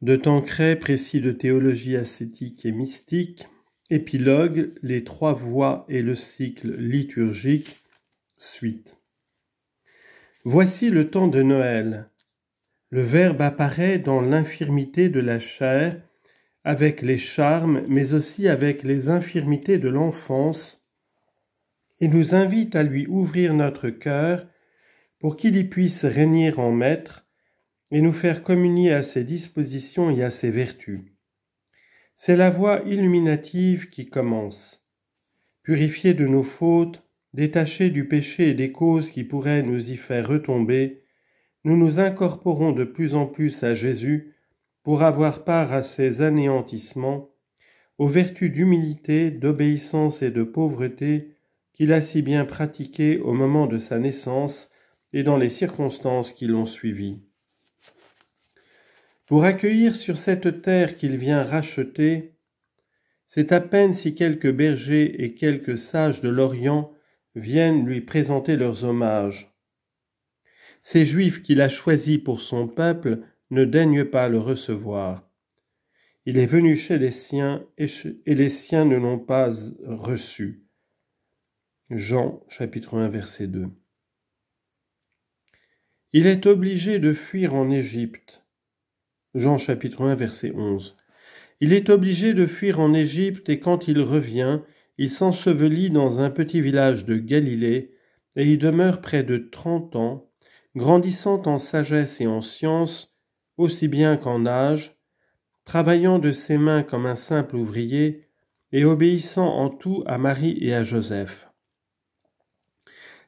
De temps créé, précis de théologie ascétique et mystique, épilogue, les trois voies et le cycle liturgique, suite. Voici le temps de Noël. Le Verbe apparaît dans l'infirmité de la chair, avec les charmes, mais aussi avec les infirmités de l'enfance, et nous invite à lui ouvrir notre cœur pour qu'il y puisse régner en maître, et nous faire communier à ses dispositions et à ses vertus. C'est la voie illuminative qui commence. Purifiés de nos fautes, détachés du péché et des causes qui pourraient nous y faire retomber, nous nous incorporons de plus en plus à Jésus pour avoir part à ses anéantissements, aux vertus d'humilité, d'obéissance et de pauvreté qu'il a si bien pratiquées au moment de sa naissance et dans les circonstances qui l'ont suivi. Pour accueillir sur cette terre qu'il vient racheter, c'est à peine si quelques bergers et quelques sages de l'Orient viennent lui présenter leurs hommages. Ces Juifs qu'il a choisis pour son peuple ne daignent pas le recevoir. Il est venu chez les siens et, les siens ne l'ont pas reçu. Jean chapitre 1 verset 2. Il est obligé de fuir en Égypte Jean chapitre 1 verset 11. Il est obligé de fuir en Égypte et quand il revient, il s'ensevelit dans un petit village de Galilée et y demeure près de trente ans, grandissant en sagesse et en science, aussi bien qu'en âge, travaillant de ses mains comme un simple ouvrier, et obéissant en tout à Marie et à Joseph.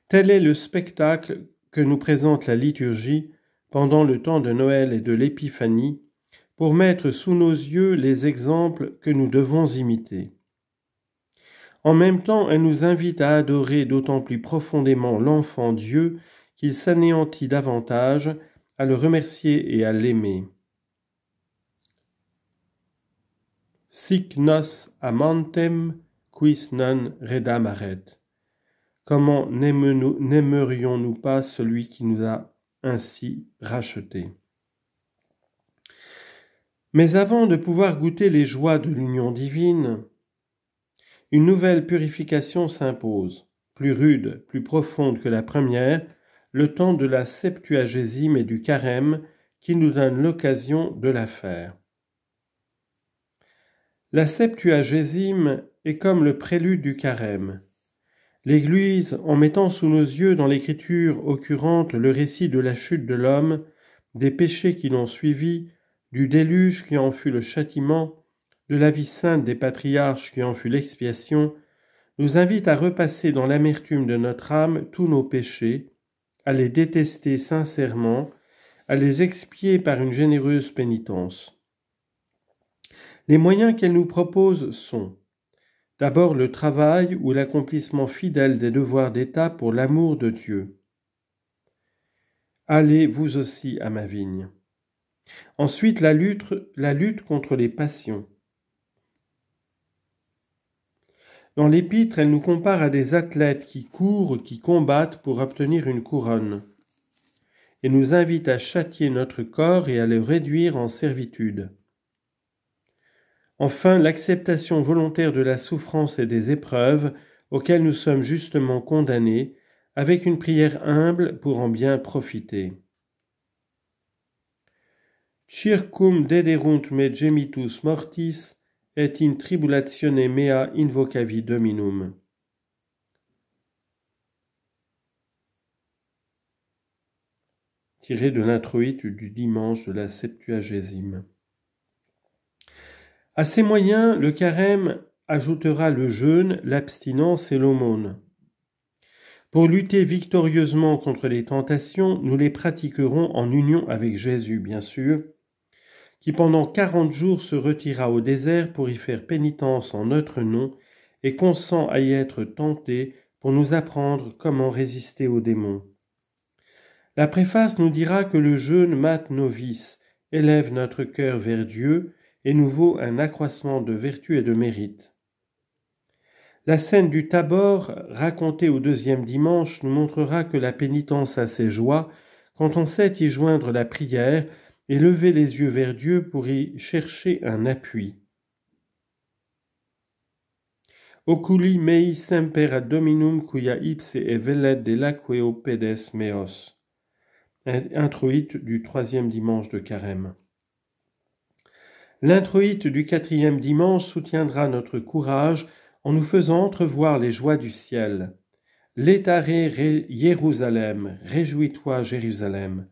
Tel est le spectacle que nous présente la liturgie pendant le temps de Noël et de l'Épiphanie, pour mettre sous nos yeux les exemples que nous devons imiter. En même temps, elle nous invite à adorer d'autant plus profondément l'enfant Dieu qu'il s'anéantit davantage, à le remercier et à l'aimer. Sic nos amantem quis non redamaret. Comment n'aimerions-nous pas celui qui nous a ainsi racheté. Mais avant de pouvoir goûter les joies de l'union divine, une nouvelle purification s'impose, plus rude, plus profonde que la première, le temps de la septuagésime et du carême qui nous donne l'occasion de la faire. La septuagésime est comme le prélude du carême. L'Église, en mettant sous nos yeux dans l'Écriture occurrente le récit de la chute de l'homme, des péchés qui l'ont suivi, du déluge qui en fut le châtiment, de la vie sainte des patriarches qui en fut l'expiation, nous invite à repasser dans l'amertume de notre âme tous nos péchés, à les détester sincèrement, à les expier par une généreuse pénitence. Les moyens qu'elle nous propose sont D'abord le travail ou l'accomplissement fidèle des devoirs d'État pour l'amour de Dieu. Allez vous aussi à ma vigne. Ensuite la lutte, la lutte contre les passions. Dans l'épître, elle nous compare à des athlètes qui courent, qui combattent pour obtenir une couronne, et nous invite à châtier notre corps et à le réduire en servitude. Enfin, l'acceptation volontaire de la souffrance et des épreuves auxquelles nous sommes justement condamnés, avec une prière humble pour en bien profiter. Circum dederunt me gemitus mortis et in tribulatione mea invocavi dominum. Tiré de l'introïte du dimanche de la Septuagésime. À ces moyens, le carême ajoutera le jeûne, l'abstinence et l'aumône. Pour lutter victorieusement contre les tentations, nous les pratiquerons en union avec Jésus, bien sûr, qui pendant quarante jours se retira au désert pour y faire pénitence en notre nom et consent à y être tenté pour nous apprendre comment résister aux démons. La préface nous dira que le jeûne mate nos vices, élève notre cœur vers Dieu, et nous vaut un accroissement de vertu et de mérite. La scène du Tabor, racontée au deuxième dimanche, nous montrera que la pénitence a ses joies quand on sait y joindre la prière et lever les yeux vers Dieu pour y chercher un appui. Oculi mei semper ad dominum cuia ipse et velet delaqueo pedes meos. Introit du troisième dimanche de carême. L'introïte du quatrième dimanche soutiendra notre courage en nous faisant entrevoir les joies du ciel. Létaré Jérusalem, réjouis-toi Jérusalem,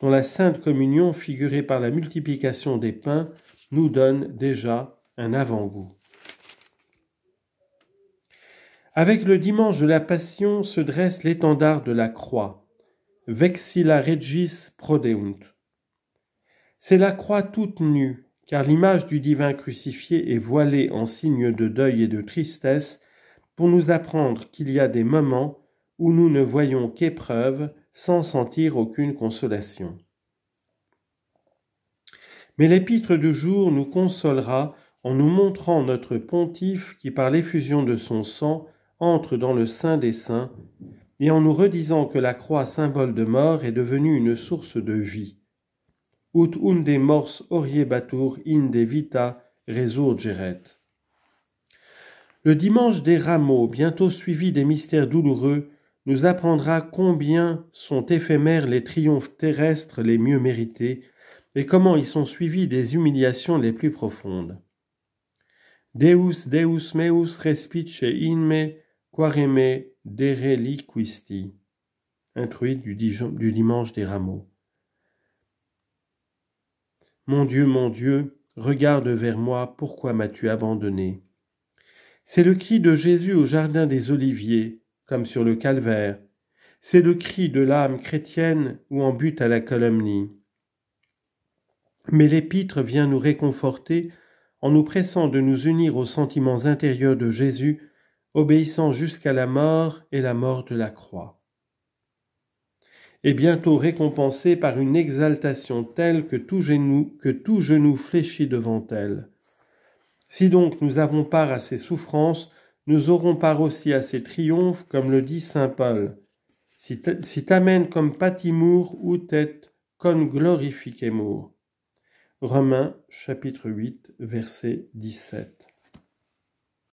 dont la sainte communion figurée par la multiplication des pains nous donne déjà un avant-goût. Avec le dimanche de la Passion se dresse l'étendard de la croix, vexilla regis prodeunt. C'est la croix toute nue, car l'image du divin crucifié est voilée en signe de deuil et de tristesse pour nous apprendre qu'il y a des moments où nous ne voyons qu'épreuves sans sentir aucune consolation. Mais l'épître du jour nous consolera en nous montrant notre pontife qui par l'effusion de son sang entre dans le sein des saints, et en nous redisant que la croix symbole de mort est devenue une source de vie, ut mors inde vita resurgeret. Le dimanche des rameaux, bientôt suivi des mystères douloureux, nous apprendra combien sont éphémères les triomphes terrestres les mieux mérités et comment ils sont suivis des humiliations les plus profondes. Deus Deus meus respice in me quareme dere liquisti. du dimanche des rameaux. Mon Dieu, mon Dieu, regarde vers moi, pourquoi m'as-tu abandonné C'est le cri de Jésus au Jardin des Oliviers, comme sur le Calvaire. C'est le cri de l'âme chrétienne ou en but à la calomnie. Mais l'Épître vient nous réconforter en nous pressant de nous unir aux sentiments intérieurs de Jésus, obéissant jusqu'à la mort et la mort de la croix. Et bientôt récompensée par une exaltation telle que tout genou, que tout genou fléchit devant elle. Si donc nous avons part à ses souffrances, nous aurons part aussi à ses triomphes, comme le dit saint Paul. Si t'amènes comme patimour ou tête, con glorifiquemur. Romains chapitre 8, verset 17.